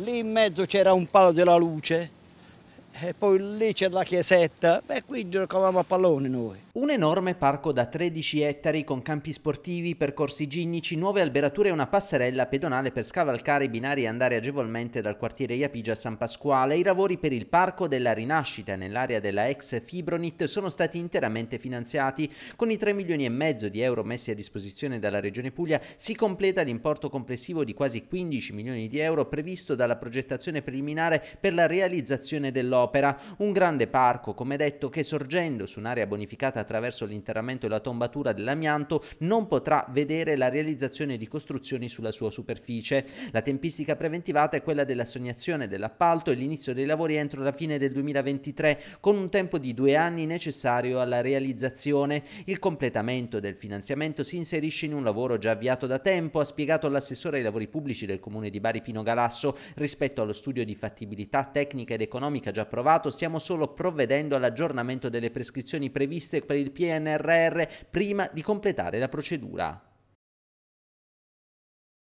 lì in mezzo c'era un palo della luce e poi lì c'era la chiesetta e quindi giocavamo a pallone noi. Un enorme parco da 13 ettari con campi sportivi, percorsi ginnici, nuove alberature e una passerella pedonale per scavalcare i binari e andare agevolmente dal quartiere Iapigia a San Pasquale. I lavori per il Parco della Rinascita nell'area della ex Fibronit sono stati interamente finanziati. Con i 3 milioni e mezzo di euro messi a disposizione dalla Regione Puglia si completa l'importo complessivo di quasi 15 milioni di euro previsto dalla progettazione preliminare per la realizzazione dell'opera. Un grande parco, come detto, che sorgendo su un'area bonificata attraverso l'interramento e la tombatura dell'amianto non potrà vedere la realizzazione di costruzioni sulla sua superficie. La tempistica preventivata è quella dell'assegnazione dell'appalto e l'inizio dei lavori entro la fine del 2023, con un tempo di due anni necessario alla realizzazione. Il completamento del finanziamento si inserisce in un lavoro già avviato da tempo, ha spiegato l'assessore ai lavori pubblici del comune di Bari Pino Galasso. Rispetto allo studio di fattibilità tecnica ed economica già approvato, stiamo solo provvedendo all'aggiornamento delle prescrizioni previste per il PNRR prima di completare la procedura.